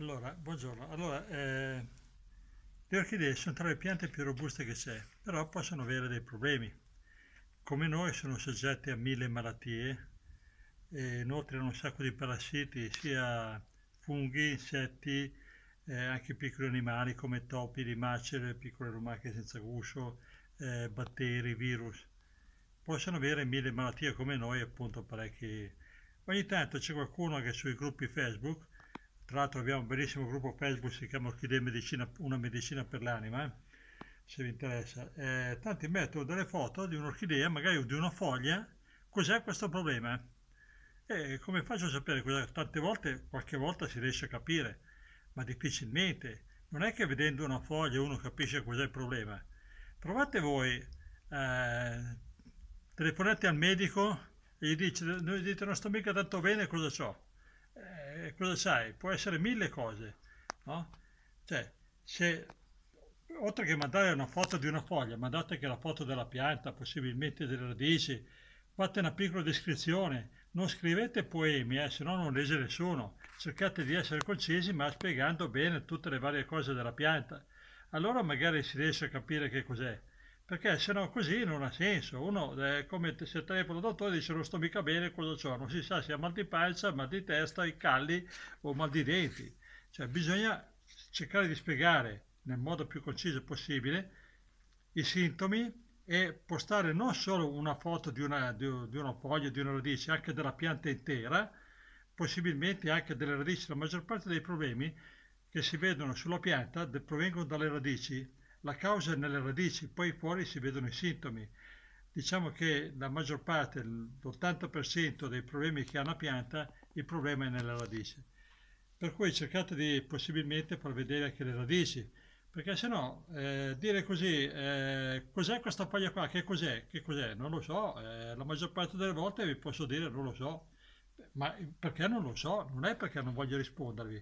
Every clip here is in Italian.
Allora, buongiorno. Allora, eh, le orchidee sono tra le piante più robuste che c'è, però possono avere dei problemi. Come noi sono soggette a mille malattie, e inoltre hanno un sacco di parassiti, sia funghi, insetti, eh, anche piccoli animali come topi, rimacere, piccole lumache senza guscio, eh, batteri, virus. Possono avere mille malattie come noi, appunto parecchi. Ogni tanto c'è qualcuno che sui gruppi Facebook tra l'altro abbiamo un bellissimo gruppo Facebook, si chiama Orchidea Medicina, una medicina per l'anima, eh, se vi interessa. Eh, tanti mettono delle foto di un'orchidea, magari di una foglia, cos'è questo problema? E eh, come faccio a sapere Tante volte, qualche volta si riesce a capire, ma difficilmente. Non è che vedendo una foglia uno capisce cos'è il problema. Provate voi, eh, telefonate al medico e gli dite, non sto mica tanto bene cosa ho eh, cosa sai? Può essere mille cose, no? Cioè, se oltre che mandare una foto di una foglia, mandate anche la foto della pianta, possibilmente delle radici, fate una piccola descrizione, non scrivete poemi, eh, se no non legge nessuno, cercate di essere concisi ma spiegando bene tutte le varie cose della pianta. Allora magari si riesce a capire che cos'è perché se no così non ha senso, uno eh, è come se telefono dottore dice non sto mica bene, cosa ho, Non si sa se ha mal di pancia, mal di testa, i calli o mal di denti, cioè bisogna cercare di spiegare nel modo più conciso possibile i sintomi e postare non solo una foto di una, di una foglia, di una radice, anche della pianta intera, possibilmente anche delle radici, la maggior parte dei problemi che si vedono sulla pianta provengono dalle radici la causa è nelle radici, poi fuori si vedono i sintomi. Diciamo che la maggior parte, l'80% dei problemi che ha una pianta, il problema è nella radice. Per cui cercate di possibilmente far vedere anche le radici, perché se no eh, dire così, eh, cos'è questa foglia qua, che cos'è, che cos'è, non lo so, eh, la maggior parte delle volte vi posso dire non lo so, ma eh, perché non lo so, non è perché non voglio rispondervi,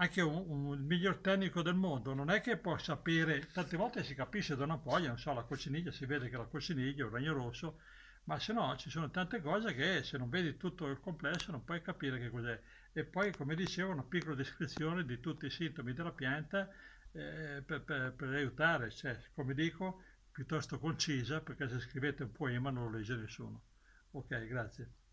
anche un, un, miglior tecnico del mondo non è che può sapere, tante volte si capisce da una poglia, non so, la cocciniglia, si vede che la cocciniglia è un ragno rosso, ma se no ci sono tante cose che se non vedi tutto il complesso non puoi capire che cos'è. E poi, come dicevo, una piccola descrizione di tutti i sintomi della pianta eh, per, per, per, aiutare, cioè, come dico, piuttosto concisa, perché se scrivete un poema non lo legge nessuno. Ok, grazie.